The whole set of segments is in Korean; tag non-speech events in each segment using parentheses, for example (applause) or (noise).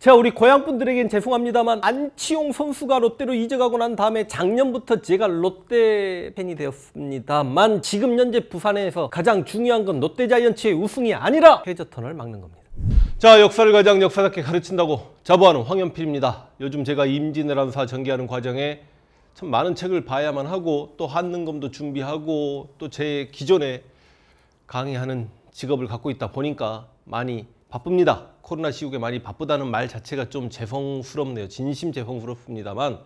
제가 우리 고향 분들에겐 죄송합니다만 안치홍 선수가 롯데로 이적하고 난 다음에 작년부터 제가 롯데 팬이 되었습니다만 지금 현재 부산에서 가장 중요한 건 롯데 자이언츠의 우승이 아니라 해저턴을 막는 겁니다. 자 역사를 가장 역사답게 가르친다고 자부하는 황현필입니다. 요즘 제가 임진왜란 사 전개하는 과정에 참 많은 책을 봐야만 하고 또 한능검도 준비하고 또 제 기존에 강의하는 직업을 갖고 있다 보니까 많이 바쁩니다. 코로나 시국에 많이 바쁘다는 말 자체가 좀 재성스럽네요. 진심 재성스럽습니다만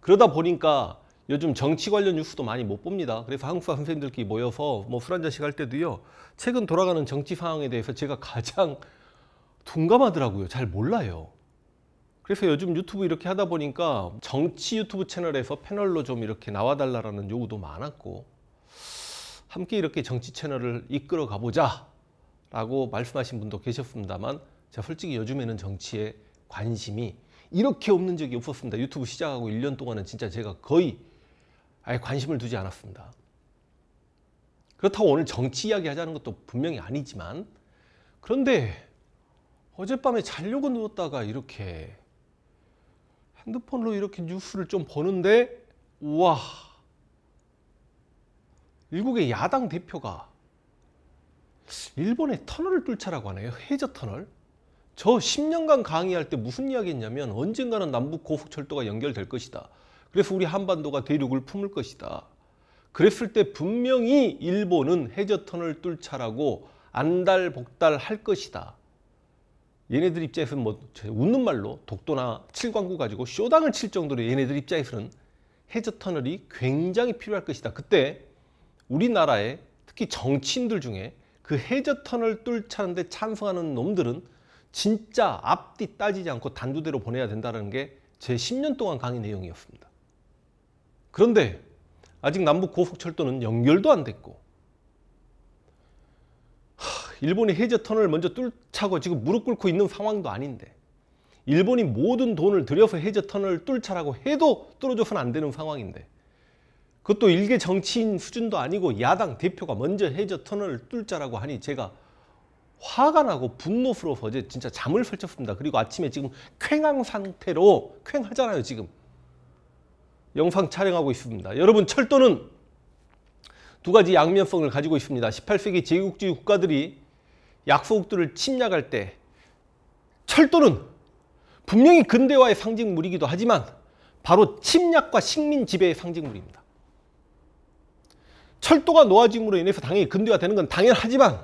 그러다 보니까 요즘 정치 관련 뉴스도 많이 못 봅니다. 그래서 한국사 선생님들끼리 모여서 뭐 술 한잔씩 할 때도요. 최근 돌아가는 정치 상황에 대해서 제가 가장 둔감하더라고요. 잘 몰라요. 그래서 요즘 유튜브 이렇게 하다 보니까 정치 유튜브 채널에서 패널로 좀 이렇게 나와달라는 요구도 많았고 함께 이렇게 정치 채널을 이끌어 가보자 라고 말씀하신 분도 계셨습니다만 제가 솔직히 요즘에는 정치에 관심이 이렇게 없는 적이 없었습니다. 유튜브 시작하고 1년 동안은 진짜 제가 거의 아예 관심을 두지 않았습니다. 그렇다고 오늘 정치 이야기 하자는 것도 분명히 아니지만 그런데 어젯밤에 자려고 누웠다가 이렇게 핸드폰으로 이렇게 뉴스를 좀 보는데 우와 일국의 야당 대표가 일본의 터널을 뚫자라고 하네요. 해저 터널. 저 10년간 강의할 때 무슨 이야기 했냐면 언젠가는 남북 고속철도가 연결될 것이다. 그래서 우리 한반도가 대륙을 품을 것이다. 그랬을 때 분명히 일본은 해저 터널 뚫자라고 안달복달 할 것이다. 얘네들 입장에서는 뭐 웃는 말로 독도나 칠광구 가지고 쇼당을 칠 정도로 얘네들 입장에서는 해저 터널이 굉장히 필요할 것이다. 그때 우리나라에 특히 정치인들 중에 그 해저턴을 뚫자는데 찬성하는 놈들은 진짜 앞뒤 따지지 않고 단두대로 보내야 된다는 게 제 10년 동안 강의 내용이었습니다. 그런데 아직 남북 고속철도는 연결도 안 됐고 하, 일본이 해저턴을 먼저 뚫자고 지금 무릎 꿇고 있는 상황도 아닌데 일본이 모든 돈을 들여서 해저턴을 뚫자라고 해도 뚫어줘서는 안 되는 상황인데 그것도 일개 정치인 수준도 아니고 야당 대표가 먼저 해저 터널을 뚫자라고 하니 제가 화가 나고 분노스러워 어제 진짜 잠을 설쳤습니다. 그리고 아침에 지금 쾌한 상태로 쾌하잖아요 지금. 영상 촬영하고 있습니다. 여러분 철도는 두 가지 양면성을 가지고 있습니다. 18세기 제국주의 국가들이 약소국들을 침략할 때 철도는 분명히 근대화의 상징물이기도 하지만 바로 침략과 식민 지배의 상징물입니다. 철도가 놓아짐으로 인해서 당연히 근대화 되는 건 당연하지만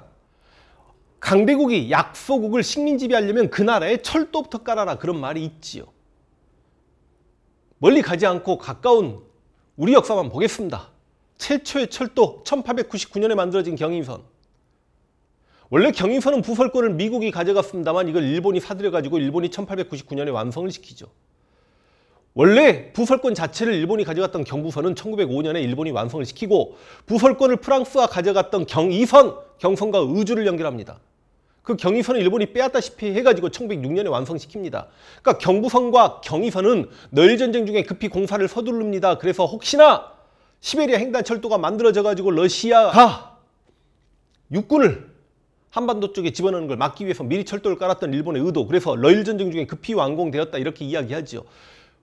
강대국이 약소국을 식민지배하려면 그 나라에 철도부터 깔아라 그런 말이 있지요. 멀리 가지 않고 가까운 우리 역사만 보겠습니다. 최초의 철도 1899년에 만들어진 경인선. 원래 경인선은 부설권을 미국이 가져갔습니다만 이걸 일본이 사들여가지고 일본이 1899년에 완성을 시키죠. 원래 부설권 자체를 일본이 가져갔던 경부선은 1905년에 일본이 완성을 시키고 부설권을 프랑스가 가져갔던 경의선 경선과 의주를 연결합니다. 그 경의선을 일본이 빼앗다시피 해가지고 1906년에 완성시킵니다. 그러니까 경부선과 경의선은 널전쟁 중에 급히 공사를 서두릅니다. 그래서 혹시나 시베리아 횡단철도가 만들어져가지고 러시아가 육군을 한반도 쪽에 집어넣는 걸 막기 위해서 미리 철도를 깔았던 일본의 의도 그래서 러일전쟁 중에 급히 완공되었다 이렇게 이야기하지요.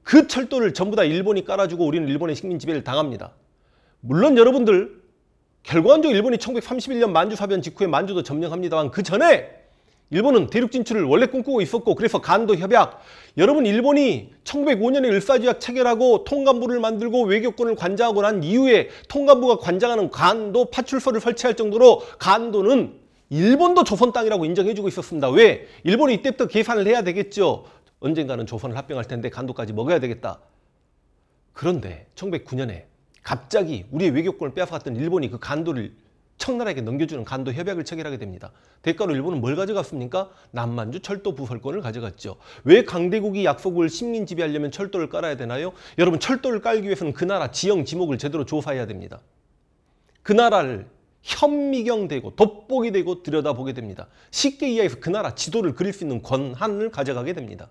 그 철도를 전부 다 일본이 깔아주고 우리는 일본의 식민 지배를 당합니다. 물론 여러분들 결과적으로 일본이 1931년 만주 사변 직후에 만주도 점령합니다만 그 전에 일본은 대륙 진출을 원래 꿈꾸고 있었고 그래서 간도 협약 여러분 일본이 1905년에 을사조약 체결하고 통감부를 만들고 외교권을 관장하고 난 이후에 통감부가 관장하는 간도 파출소를 설치할 정도로 간도는 일본도 조선 땅이라고 인정해주고 있었습니다. 왜? 일본이 이때부터 계산을 해야 되겠죠. 언젠가는 조선을 합병할 텐데 간도까지 먹어야 되겠다. 그런데 1909년에 갑자기 우리의 외교권을 빼앗았던 일본이 그 간도를 청나라에게 넘겨주는 간도 협약을 체결하게 됩니다. 대가로 일본은 뭘 가져갔습니까? 남만주 철도 부설권을 가져갔죠. 왜 강대국이 약속을 식민 지배하려면 철도를 깔아야 되나요? 여러분 철도를 깔기 위해서는 그 나라 지형 지목을 제대로 조사해야 됩니다. 그 나라를 현미경되고 돋보기 되고 들여다보게 됩니다. 쉽게 이해해서 그 나라 지도를 그릴 수 있는 권한을 가져가게 됩니다.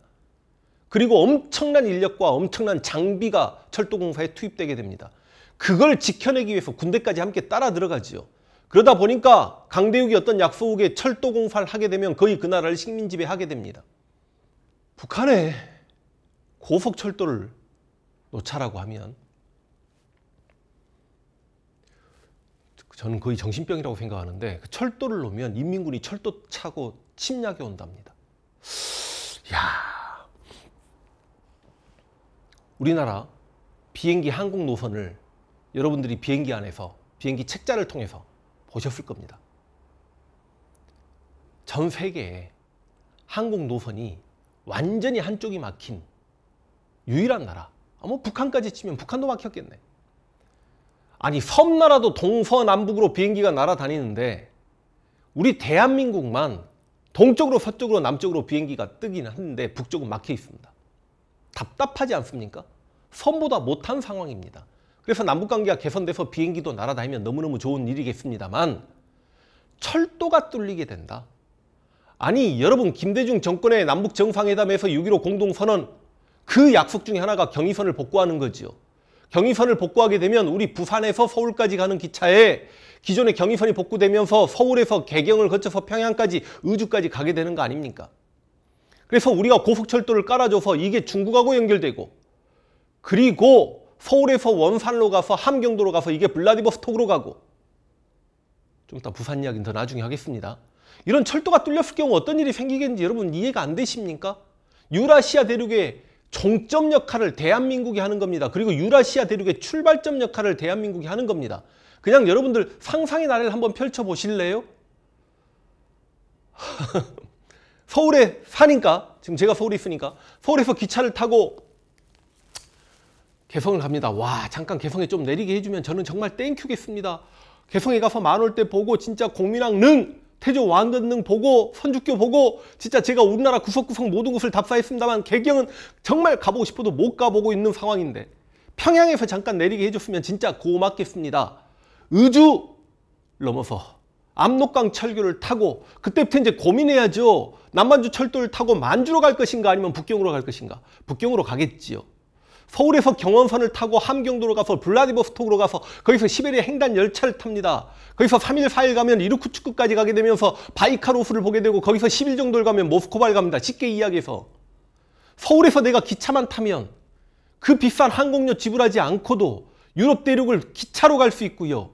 그리고 엄청난 인력과 엄청난 장비가 철도공사에 투입되게 됩니다. 그걸 지켜내기 위해서 군대까지 함께 따라 들어가지요. 그러다 보니까 강대국이 어떤 약소에 철도공사를 하게 되면 거의 그 나라를 식민지배하게 됩니다. 북한에 고속철도를 놓자라고 하면 저는 거의 정신병이라고 생각하는데 그 철도를 놓으면 인민군이 철도 차고 침략이 온답니다. 야 우리나라 비행기 항공 노선을 여러분들이 비행기 안에서 비행기 책자를 통해서 보셨을 겁니다. 전 세계에 항공 노선이 완전히 한쪽이 막힌 유일한 나라. 아 뭐 북한까지 치면 북한도 막혔겠네. 아니 섬나라도 동서남북으로 비행기가 날아다니는데 우리 대한민국만 동쪽으로 서쪽으로 남쪽으로 비행기가 뜨긴 하는데 북쪽은 막혀 있습니다. 답답하지 않습니까? 선보다 못한 상황입니다. 그래서 남북관계가 개선돼서 비행기도 날아다니면 너무너무 좋은 일이겠습니다만 철도가 뚫리게 된다. 아니 여러분 김대중 정권의 남북 정상회담에서 6.15 공동선언 그 약속 중에 하나가 경의선을 복구하는 거지요. 경의선을 복구하게 되면 우리 부산에서 서울까지 가는 기차에 기존의 경의선이 복구되면서 서울에서 개경을 거쳐서 평양까지 의주까지 가게 되는 거 아닙니까? 그래서 우리가 고속철도를 깔아줘서 이게 중국하고 연결되고 그리고 서울에서 원산로 가서 함경도로 가서 이게 블라디보스톡으로 가고 좀 이따 부산 이야기는 더 나중에 하겠습니다. 이런 철도가 뚫렸을 경우 어떤 일이 생기겠는지 여러분 이해가 안 되십니까? 유라시아 대륙의 종점 역할을 대한민국이 하는 겁니다. 그리고 유라시아 대륙의 출발점 역할을 대한민국이 하는 겁니다. 그냥 여러분들 상상의 나래를 한번 펼쳐보실래요? (laughs) 서울에 사니까 지금 제가 서울에 있으니까 서울에서 기차를 타고 개성을 갑니다. 와 잠깐 개성에 좀 내리게 해주면 저는 정말 땡큐겠습니다. 개성에 가서 만월때 보고 진짜 공민왕 능 태조 왕건능 보고 선죽교 보고 진짜 제가 우리나라 구석구석 모든 곳을 답사했습니다만 개경은 정말 가보고 싶어도 못 가보고 있는 상황인데 평양에서 잠깐 내리게 해줬으면 진짜 고맙겠습니다. 의주 넘어서 압록강 철교를 타고 그때부터 이제 고민해야죠. 남만주 철도를 타고 만주로 갈 것인가 아니면 북경으로 갈 것인가. 북경으로 가겠지요. 서울에서 경원선을 타고 함경도로 가서 블라디보스톡으로 가서 거기서 시베리아 횡단 열차를 탑니다. 거기서 3일 4일 가면 이르쿠츠크까지 가게 되면서 바이카로프를 보게 되고 거기서 10일 정도를 가면 모스코바를 갑니다. 쉽게 이야기해서. 서울에서 내가 기차만 타면 그 비싼 항공료 지불하지 않고도 유럽 대륙을 기차로 갈 수 있고요.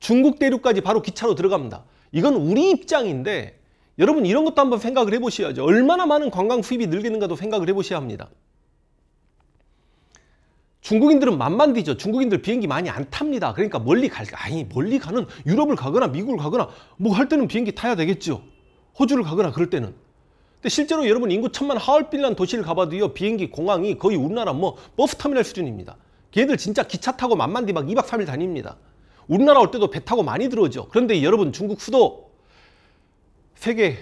중국 대륙까지 바로 기차로 들어갑니다. 이건 우리 입장인데 여러분 이런 것도 한번 생각을 해보셔야죠. 얼마나 많은 관광 수입이 늘겠는가도 생각을 해보셔야 합니다. 중국인들은 만만 디죠 중국인들 비행기 많이 안 탑니다. 그러니까 멀리 갈, 아니 멀리 가는 유럽을 가거나 미국을 가거나 뭐 할 때는 비행기 타야 되겠죠. 호주를 가거나 그럴 때는. 근데 실제로 여러분 인구 천만 하얼빈란 도시를 가봐도요. 비행기 공항이 거의 우리나라 뭐 버스 터미널 수준입니다. 걔들 진짜 기차 타고 만만 디막 2박 3일 다닙니다. 우리나라 올 때도 배 타고 많이 들어오죠. 그런데 여러분 중국 수도 세계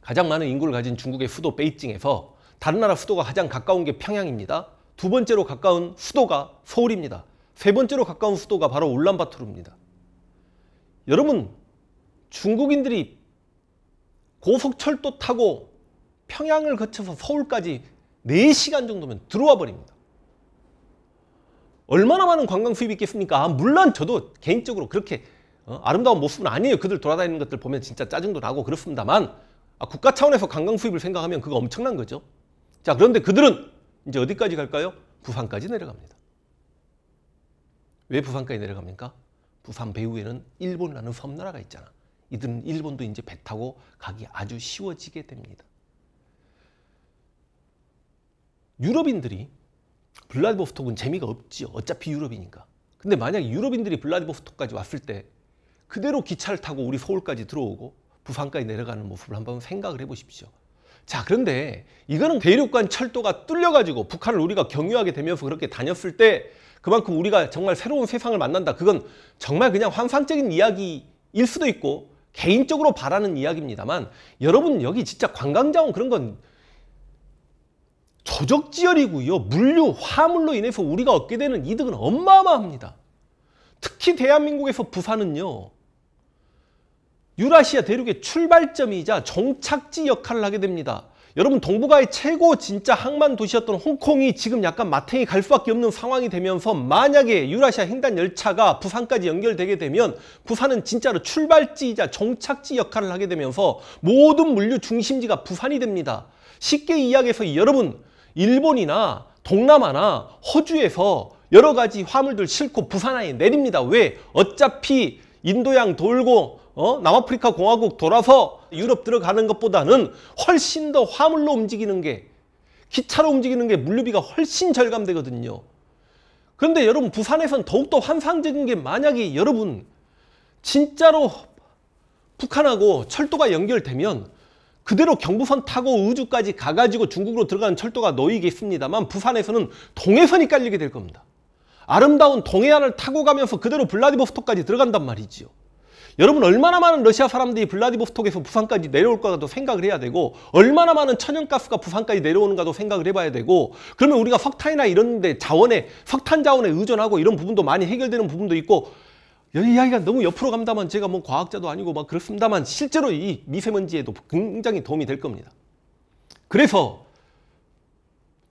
가장 많은 인구를 가진 중국의 수도 베이징에서 다른 나라 수도가 가장 가까운 게 평양입니다. 두 번째로 가까운 수도가 서울입니다. 세 번째로 가까운 수도가 바로 울란바토르입니다. 여러분 중국인들이 고속철도 타고 평양을 거쳐서 서울까지 4시간 정도면 들어와 버립니다. 얼마나 많은 관광 수입이 있겠습니까? 아, 물론 저도 개인적으로 그렇게 어, 아름다운 모습은 아니에요. 그들 돌아다니는 것들 보면 진짜 짜증도 나고 그렇습니다만 아, 국가 차원에서 관광 수입을 생각하면 그거 엄청난 거죠. 자 그런데 그들은 이제 어디까지 갈까요? 부산까지 내려갑니다. 왜 부산까지 내려갑니까? 부산 배후에는 일본이라는 섬나라가 있잖아. 이들은 일본도 이제 배 타고 가기 아주 쉬워지게 됩니다. 유럽인들이 블라디보스톡은 재미가 없지요. 어차피 유럽이니까. 근데 만약 유럽인들이 블라디보스톡까지 왔을 때 그대로 기차를 타고 우리 서울까지 들어오고 부산까지 내려가는 모습을 한번 생각을 해보십시오. 자 그런데 이거는 대륙간 철도가 뚫려가지고 북한을 우리가 경유하게 되면서 그렇게 다녔을 때 그만큼 우리가 정말 새로운 세상을 만난다. 그건 정말 그냥 환상적인 이야기일 수도 있고 개인적으로 바라는 이야기입니다만 여러분 여기 진짜 관광자원 그런 건 조적지열이고요. 물류, 화물로 인해서 우리가 얻게 되는 이득은 어마어마합니다. 특히 대한민국에서 부산은요. 유라시아 대륙의 출발점이자 정착지 역할을 하게 됩니다. 여러분 동북아의 최고 진짜 항만 도시였던 홍콩이 지금 약간 마탱이 갈 수밖에 없는 상황이 되면서 만약에 유라시아 횡단 열차가 부산까지 연결되게 되면 부산은 진짜로 출발지이자 정착지 역할을 하게 되면서 모든 물류 중심지가 부산이 됩니다. 쉽게 이야기해서 여러분 일본이나 동남아나 호주에서 여러 가지 화물들 싣고 부산항에 내립니다. 왜? 어차피 인도양 돌고 어? 남아프리카 공화국 돌아서 유럽 들어가는 것보다는 훨씬 더 화물로 움직이는 게 기차로 움직이는 게 물류비가 훨씬 절감되거든요. 그런데 여러분 부산에선 더욱더 환상적인 게 만약에 여러분 진짜로 북한하고 철도가 연결되면 그대로 경부선 타고 우주까지 가가지고 중국으로 들어가는 철도가 놓이겠습니다만 부산에서는 동해선이 깔리게 될 겁니다. 아름다운 동해안을 타고 가면서 그대로 블라디보스톡까지 들어간단 말이지요. 여러분 얼마나 많은 러시아 사람들이 블라디보스톡에서 부산까지 내려올 까도 생각을 해야 되고 얼마나 많은 천연가스가 부산까지 내려오는가도 생각을 해봐야 되고 그러면 우리가 석탄이나 이런 데 자원에 석탄 자원에 의존하고 이런 부분도 많이 해결되는 부분도 있고 이야기가 너무 옆으로 간다만 제가 뭐 과학자도 아니고 막 그렇습니다만 실제로 이 미세먼지에도 굉장히 도움이 될 겁니다. 그래서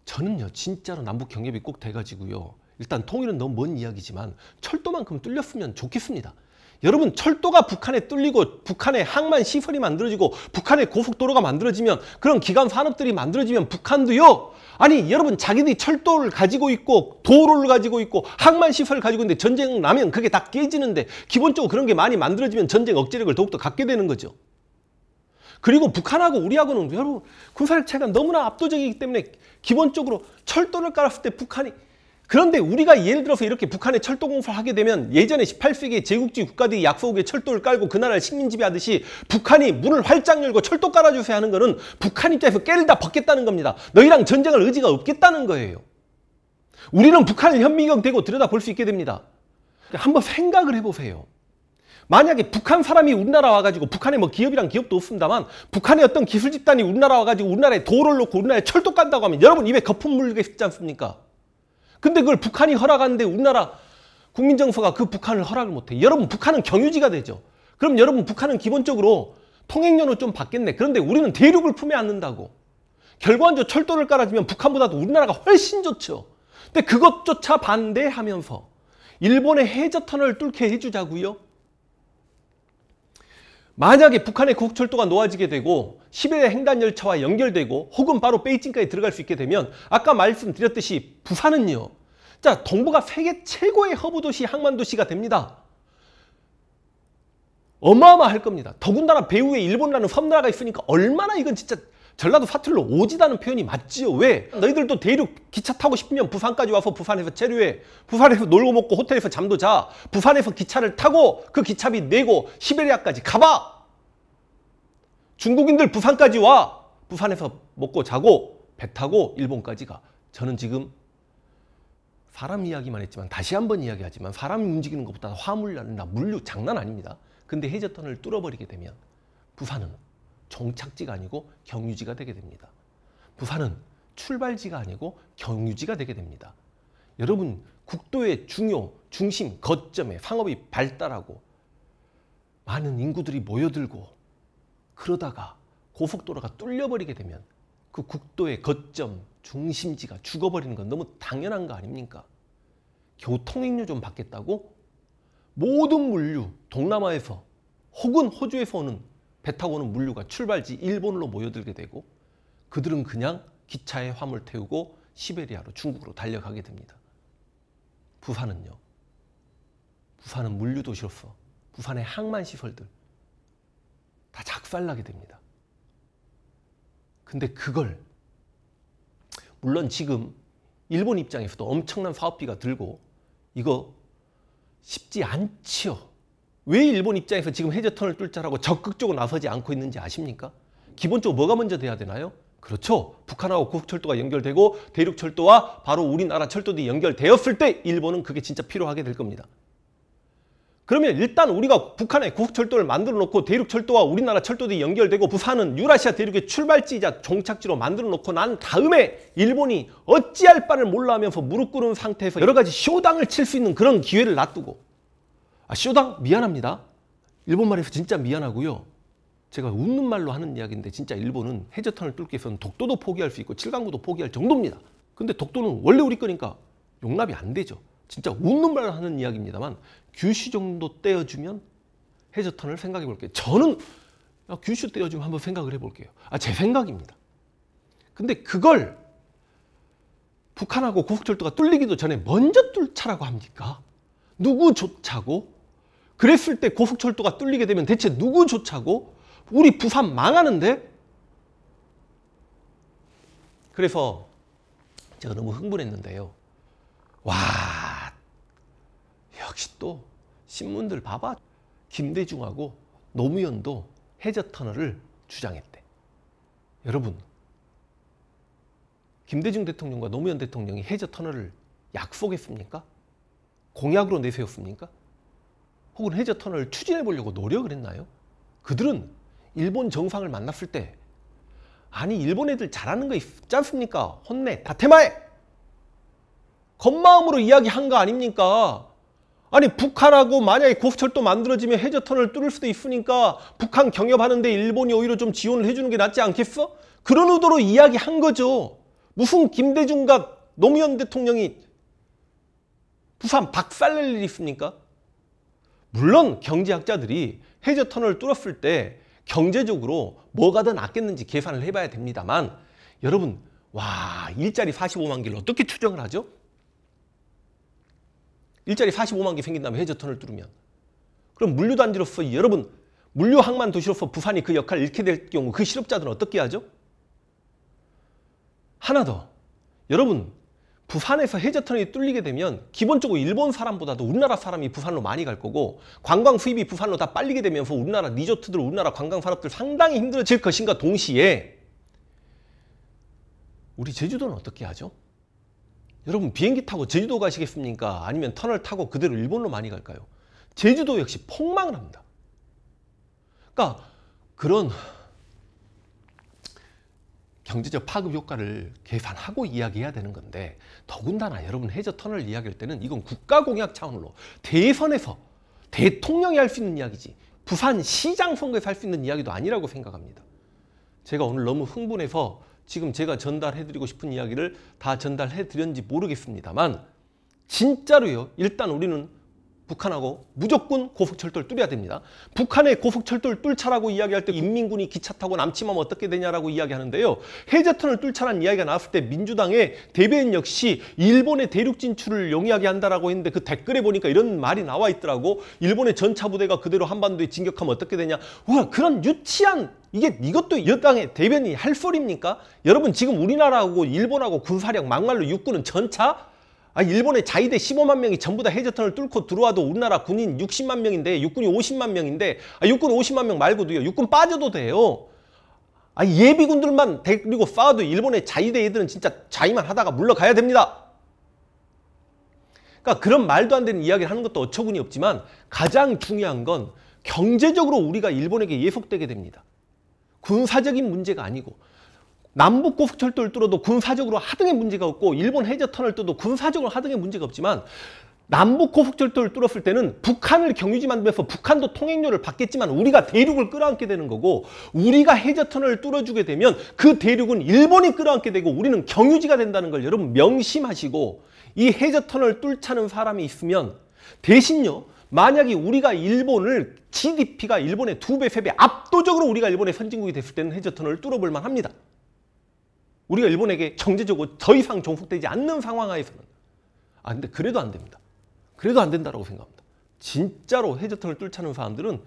저는요 진짜로 남북 경협이 꼭 돼가지고요 일단 통일은 너무 먼 이야기지만 철도만큼 뚫렸으면 좋겠습니다. 여러분 철도가 북한에 뚫리고 북한에 항만 시설이 만들어지고 북한에 고속도로가 만들어지면 그런 기관 산업들이 만들어지면 북한도요. 아니 여러분 자기들이 철도를 가지고 있고 도로를 가지고 있고 항만 시설을 가지고 있는데 전쟁 나면 그게 다 깨지는데 기본적으로 그런 게 많이 만들어지면 전쟁 억제력을 더욱더 갖게 되는 거죠. 그리고 북한하고 우리하고는 여러분 군사력 차이가 너무나 압도적이기 때문에 기본적으로 철도를 깔았을 때 북한이 그런데 우리가 예를 들어서 이렇게 북한의 철도 공사를 하게 되면 예전에 18세기 제국주의 국가들이 약속의 철도를 깔고 그 나라를 식민지배하듯이 북한이 문을 활짝 열고 철도 깔아주세요 하는 거는 북한 입장에서 깨를 다 벗겠다는 겁니다. 너희랑 전쟁할 의지가 없겠다는 거예요. 우리는 북한을 현미경 대고 들여다볼 수 있게 됩니다. 한번 생각을 해보세요. 만약에 북한 사람이 우리나라 와가지고 북한에 뭐 기업이랑 기업도 없습니다만 북한의 어떤 기술 집단이 우리나라 와가지고 우리나라에 도로를 놓고 우리나라에 철도 깐다고 하면 여러분 입에 거품 물리겠지 않습니까? 근데 그걸 북한이 허락하는데 우리나라 국민정서가 그 북한을 허락을 못해. 여러분 북한은 경유지가 되죠. 그럼 여러분 북한은 기본적으로 통행료는 좀 받겠네. 그런데 우리는 대륙을 품에 안는다고. 결과적으로 철도를 깔아주면 북한보다도 우리나라가 훨씬 좋죠. 근데 그것조차 반대하면서 일본의 해저터널 뚫게 해주자고요. 만약에 북한의 국철도가 놓아지게 되고 10일의 횡단열차와 연결되고 혹은 바로 베이징까지 들어갈 수 있게 되면 아까 말씀드렸듯이 부산은요. 자, 동북아 세계 최고의 허브도시 항만도시가 됩니다. 어마어마할 겁니다. 더군다나 배후에 일본이라는 섬나라가 있으니까 얼마나 이건 진짜 전라도 사투리로 오지다는 표현이 맞지요. 왜? 너희들도 대륙 기차 타고 싶으면 부산까지 와서 부산에서 체류해. 부산에서 놀고 먹고 호텔에서 잠도 자. 부산에서 기차를 타고 그 기차비 내고 시베리아까지 가봐. 중국인들 부산까지 와. 부산에서 먹고 자고 배 타고 일본까지 가. 저는 지금 사람 이야기만 했지만 다시 한 번 이야기하지만 사람이 움직이는 것보다 화물이나 물류 장난 아닙니다. 근데 해저턴을 뚫어버리게 되면 부산은 정착지가 아니고 경유지가 되게 됩니다. 부산은 출발지가 아니고 경유지가 되게 됩니다. 여러분 국도의 중요, 중심, 거점에 상업이 발달하고 많은 인구들이 모여들고 그러다가 고속도로가 뚫려버리게 되면 그 국도의 거점, 중심지가 죽어버리는 건 너무 당연한 거 아닙니까? 교통익류 좀 받겠다고? 모든 물류, 동남아에서 혹은 호주에서 오는 배 타고 오는 물류가 출발지 일본으로 모여들게 되고 그들은 그냥 기차에 화물 태우고 시베리아로 중국으로 달려가게 됩니다. 부산은요. 부산은 물류 도시로서 부산의 항만 시설들 다 작살나게 됩니다. 근데 그걸 물론 지금 일본 입장에서도 엄청난 사업비가 들고 이거 쉽지 않지요. 왜 일본 입장에서 지금 해저턴을 뚫자라고 적극적으로 나서지 않고 있는지 아십니까? 기본적으로 뭐가 먼저 돼야 되나요? 그렇죠. 북한하고 고속철도가 연결되고 대륙철도와 바로 우리나라 철도들이 연결되었을 때 일본은 그게 진짜 필요하게 될 겁니다. 그러면 일단 우리가 북한에 고속철도를 만들어 놓고 대륙철도와 우리나라 철도들이 연결되고 부산은 유라시아 대륙의 출발지이자 종착지로 만들어 놓고 난 다음에 일본이 어찌할 바를 몰라 하면서 무릎 꿇은 상태에서 여러 가지 쇼당을 칠 수 있는 그런 기회를 놔두고 아, 쇼당 미안합니다. 일본 말에서 진짜 미안하고요. 제가 웃는 말로 하는 이야기인데 진짜 일본은 해저탄을 뚫기 위해서는 독도도 포기할 수 있고 칠강구도 포기할 정도입니다. 근데 독도는 원래 우리 거니까 용납이 안 되죠. 진짜 웃는 말로 하는 이야기입니다만 규슈 정도 떼어주면 해저탄을 생각해 볼게요. 저는 아, 규슈 떼어주면 한번 생각을 해볼게요. 아, 제 생각입니다. 근데 그걸 북한하고 고속철도가 뚫리기도 전에 먼저 뚫자라고 합니까? 누구조차고 그랬을 때 고속철도가 뚫리게 되면 대체 누구조차고 우리 부산 망하는데? 그래서 제가 너무 흥분했는데요. 와 역시 또 신문들 봐봐. 김대중하고 노무현도 해저터널을 주장했대. 여러분 김대중 대통령과 노무현 대통령이 해저터널을 약속했습니까? 공약으로 내세웠습니까? 혹은 해저 터널을 추진해 보려고 노력을 했나요? 그들은 일본 정상을 만났을 때 아니 일본 애들 잘하는 거 있지 않습니까? 혼내 다테마에 겉마음으로 이야기한 거 아닙니까? 아니 북한하고 만약에 고수철도 만들어지면 해저 터널 뚫을 수도 있으니까 북한 경협하는데 일본이 오히려 좀 지원을 해주는 게 낫지 않겠어? 그런 의도로 이야기한 거죠. 무슨 김대중과 노무현 대통령이 부산 박살낼 일이 있습니까? 물론 경제학자들이 해저 터널을 뚫었을 때 경제적으로 뭐가 더 낫겠는지 계산을 해봐야 됩니다만 여러분 와 일자리 45만 개를 어떻게 추정을 하죠? 일자리 45만 개 생긴다면 해저 터널 뚫으면 그럼 물류단지로서 여러분 물류항만 도시로서 부산이 그 역할을 잃게 될 경우 그 실업자들은 어떻게 하죠? 하나 더 여러분 부산에서 해저터널이 뚫리게 되면 기본적으로 일본 사람보다도 우리나라 사람이 부산로 많이 갈 거고 관광 수입이 부산로 다 빨리게 되면서 우리나라 리조트들 우리나라 관광 산업들 상당히 힘들어질 것인가 동시에 우리 제주도는 어떻게 하죠? 여러분 비행기 타고 제주도 가시겠습니까? 아니면 터널 타고 그대로 일본로 많이 갈까요? 제주도 역시 폭망을 합니다. 그러니까 그런 경제적 파급 효과를 계산하고 이야기해야 되는 건데 더군다나 여러분 해저 터널 이야기할 때는 이건 국가 공약 차원으로 대선에서 대통령이 할 수 있는 이야기지 부산 시장 선거에서 할 수 있는 이야기도 아니라고 생각합니다. 제가 오늘 너무 흥분해서 지금 제가 전달해드리고 싶은 이야기를 다 전달해드렸는지 모르겠습니다만 진짜로요 일단 우리는 북한하고 무조건 고속철도를 뚫어야 됩니다. 북한의 고속철도를 뚫자라고 이야기할 때 인민군이 기차 타고 남침하면 어떻게 되냐라고 이야기하는데요. 해저턴을 뚫자라는 이야기가 나왔을 때 민주당의 대변인 역시 일본의 대륙 진출을 용이하게 한다라고 했는데 그 댓글에 보니까 이런 말이 나와 있더라고. 일본의 전차부대가 그대로 한반도에 진격하면 어떻게 되냐. 우와 그런 유치한 이게 이것도 여당의 대변인이 할 소리입니까? 여러분 지금 우리나라하고 일본하고 군사력 막말로 육군은 전차 아, 일본의 자위대 15만 명이 전부 다 해저턴을 뚫고 들어와도 우리나라 군인 60만 명인데 육군이 50만 명인데 아, 육군 50만 명 말고도요. 육군 빠져도 돼요. 아, 예비군들만 데리고 싸워도 일본의 자위대 애들은 진짜 자위만 하다가 물러가야 됩니다. 그러니까 그런 말도 안 되는 이야기를 하는 것도 어처구니 없지만 가장 중요한 건 경제적으로 우리가 일본에게 예속되게 됩니다. 군사적인 문제가 아니고 남북 고속철도를 뚫어도 군사적으로 하등의 문제가 없고 일본 해저터널 뚫어도 군사적으로 하등의 문제가 없지만 남북 고속철도를 뚫었을 때는 북한을 경유지 만들면서 북한도 통행료를 받겠지만 우리가 대륙을 끌어안게 되는 거고 우리가 해저터널을 뚫어주게 되면 그 대륙은 일본이 끌어안게 되고 우리는 경유지가 된다는 걸 여러분 명심하시고 이 해저터널 뚫자는 사람이 있으면 대신요 만약에 우리가 일본을 GDP가 일본의 두 배, 세 배 압도적으로 우리가 일본의 선진국이 됐을 때는 해저터널을 뚫어볼 만합니다. 우리가 일본에게 경제적으로 더 이상 종속되지 않는 상황하에서는 아 근데 그래도 안 됩니다. 그래도 안 된다라고 생각합니다. 진짜로 해저턴을 뚫자는 사람들은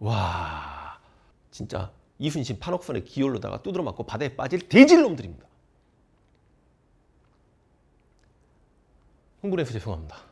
와 진짜 이순신 판옥선에 기울러다가 두드러 맞고 바다에 빠질 대질놈들입니다. 흥분해서 죄송합니다.